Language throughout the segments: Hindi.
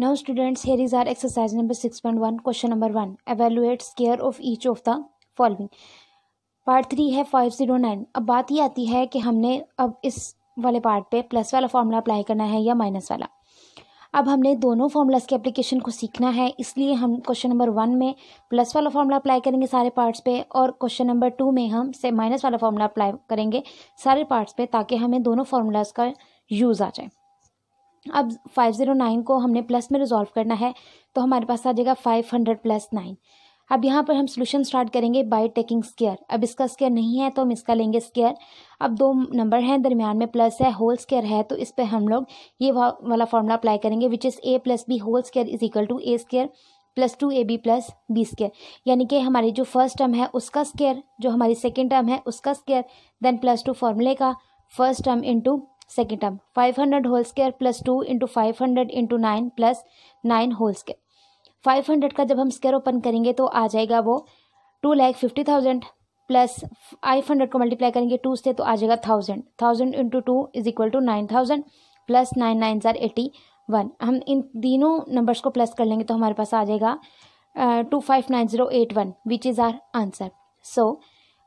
Now students, here is our exercise number one question number वन Evaluate scare of each of the following. Part three है नाइन अब बात ये आती है कि हमने अब इस वाले पार्ट पे प्लस वाला फॉर्मूला अप्लाई करना है या माइनस वाला अब हमने दोनों फॉर्मूलाज के एप्लीकेशन को सीखना है इसलिए हम क्वेश्चन नंबर वन में प्लस वाला फॉर्मूला अप्लाई करेंगे सारे पार्ट्स पे और क्वेश्चन नंबर टू में हम से माइनस वाला फॉर्मूला अप्लाई करेंगे सारे पार्ट्स पे ताकि हमें दोनों फार्मूलाज का यूज़ आ जाए अब फाइव ज़ीरो नाइन को हमने प्लस में रिजॉल्व करना है तो हमारे पास आ जाएगा फाइव हंड्रेड प्लस नाइन अब यहाँ पर हम सोल्यूशन स्टार्ट करेंगे बाय टेकिंग स्केयर अब इसका स्केयर नहीं है तो हम इसका लेंगे स्केयर अब दो नंबर हैं दरमियान में प्लस है होल स्केयर है तो इस पर हम लोग ये वाला फॉर्मूला अप्लाई करेंगे which is A plus B whole square is equal to A square plus two A B plus B square यानी कि हमारी जो फर्स्ट टर्म है उसका स्केयर जो हमारी सेकेंड टर्म है उसका स्केयर देन प्लस टू फॉर्मूले का first term into second term five hundred whole square plus two into five hundred into nine plus nine whole square five hundred का जब हम स्केयर ओपन करेंगे तो आ जाएगा वो two lakh fifty thousand plus five hundred को मल्टीप्लाई करेंगे टू से तो आ जाएगा thousand thousand into two is equal to nine thousand plus nine nine ज़ार एटी वन हम इन तीनों नंबर्स को प्लस कर लेंगे तो हमारे पास आ जाएगा two five nine zero eight one which is our answer so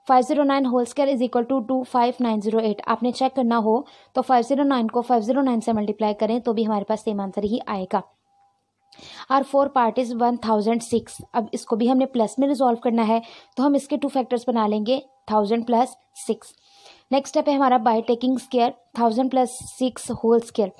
five zero nine whole square is equal to two five nine zero eight आपने चेक करना हो तो फाइव जीरो नाइन को फाइव जीरो नाइन से मल्टीप्लाई करें तो भी हमारे पास सेम आंसर ही आएगा our four part is one thousand six अब इसको भी हमने प्लस में रिजॉल्व करना है तो हम इसके टू फैक्टर्स बना लेंगे thousand plus six next step है हमारा by taking square thousand plus six whole square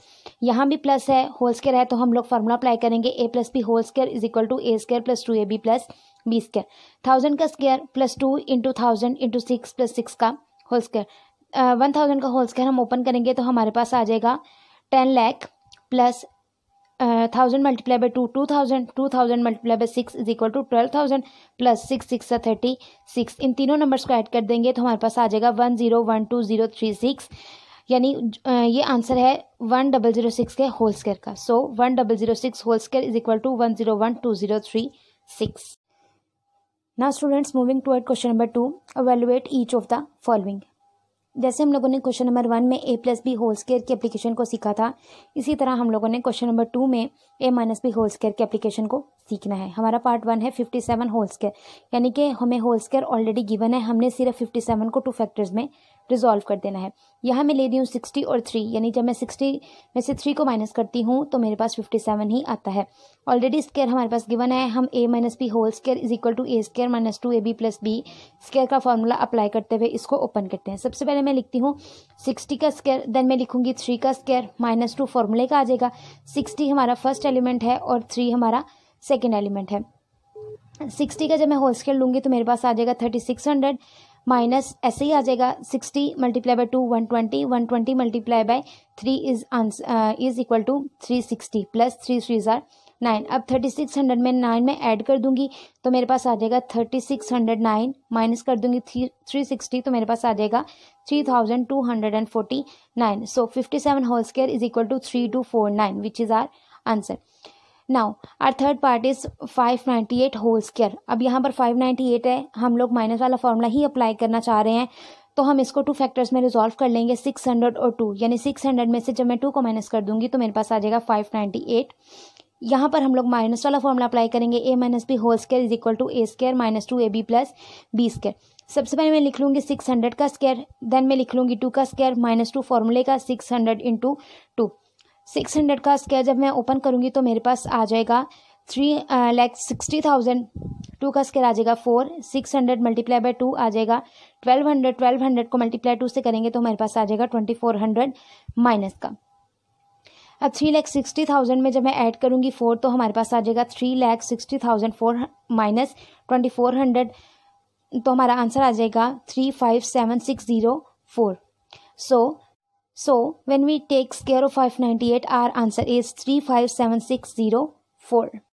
यहाँ भी प्लस है होल स्केयर है तो हम लोग फार्मूला अप्लाई करेंगे A plus B whole square is equal to A square plus two A B plus B square thousand का square plus two into thousand into six plus six का होल स्क्वायर वन थाउजेंड का होल स्क्वायर हम ओपन करेंगे तो हमारे पास आ जाएगा ten lakh plus thousand multiply by two two thousand two thousand multiply by six is equal to twelve thousand plus six six thirty six इन तीनों नंबर्स को ऐड कर देंगे तो हमारे पास आ जाएगा one zero one two zero three six यानी ये आंसर है वन डबल जीरो सिक्स के होल स्केयर का so one double zero six whole square is equal to one zero one two zero three six ना students moving to at question number two evaluate each of the following जैसे हम लोगों ने क्वेश्चन नंबर वन में A plus B whole square की एप्लीकेशन को सीखा था इसी तरह हम लोगों ने क्वेश्चन नंबर टू में A minus B whole square की एप्लीकेशन को सीखना है हमारा पार्ट वन है फिफ्टी सेवन होल स्केयर यानी कि हमें होल स्केयर ऑलरेडी गिवन है हमने सिर्फ फिफ्टी सेवन को टू फैक्टर्स में रिजॉल्व कर देना है यहाँ मैं ले रही हूँ सिक्सटी और थ्री यानी जब मैं सिक्सटी में से थ्री को माइनस करती हूँ तो मेरे पास फिफ्टी सेवन ही आता है ऑलरेडी स्केयर हमारे पास गिवन है हम A minus B whole square is equal to A square minus two A B plus B square का फॉर्मूला अप्लाई करते हुए इसको ओपन करते हैं सबसे पहले मैं लिखती हूँ सिक्सटी का स्केयर देन मैं लिखूंगी थ्री का स्केयर माइनस टू फॉर्मूले का आ जाएगा सिक्सटी हमारा फर्स्ट एलिमेंट है और थ्री हमारा सेकेंड एलिमेंट है सिक्सटी का जब मैं होल स्केयर लूँगी तो मेरे पास आ जाएगा थर्टी सिक्स हंड्रेड माइनस ऐसे ही आ जाएगा sixty multiply by two one twenty one twenty multiply by three is answer is equal to three sixty plus three three ज़ार नाइन अब थर्टी सिक्स हंड्रेड में नाइन में ऐड कर दूंगी तो मेरे पास आ जाएगा thirty six hundred nine minus कर दूंगी थ्री थ्री सिक्सटी तो मेरे पास आ जाएगा three thousand two hundred and forty nine so fifty seven whole square is equal to three two four nine which is our answer now our third part is five ninety eight whole square अब यहाँ पर फाइव नाइन्टी एट है हम लोग माइनस वाला फॉर्मूला ही अप्लाई करना चाह रहे हैं तो हम इसको टू फैक्टर्स में रिजॉल्व कर लेंगे सिक्स हंड्रेड और टू यानी सिक्स हंड्रेड में से जब मैं टू को माइनस कर दूंगी तो मेरे पास आ जाएगा फाइव नाइन्टी एट यहाँ पर हम लोग माइनस वाला फॉर्मूला अप्लाई करेंगे a minus B whole square is equal to A square minus two A B plus B square सबसे पहले मैं लिख लूँगी सिक्स हंड्रेड का स्केयर देन मैं लिख लूँगी टू का स्केयर माइनस टू फॉर्मूले का six hundred into two six hundred का स्केयर जब मैं ओपन करूँगी तो मेरे पास आ जाएगा three lakh sixty thousand two का स्केयर आ जाएगा four six hundred multiply by two आ जाएगा ट्वेल्व हंड्रेड ट्वेल्व हंड्रेड को मल्टीप्लाई टू से करेंगे तो मेरे पास आ जाएगा ट्वेंटी फोर हंड्रेड माइनस का अब थ्री लैख सिक्सटी थाउजेंड में जब मैं ऐड करूँगी फोर तो हमारे पास आ जाएगा three lakh sixty thousand four minus twenty four hundred तो हमारा आंसर आ जाएगा three five seven six zero four so So when we take square of 598, our answer is 35760. 4.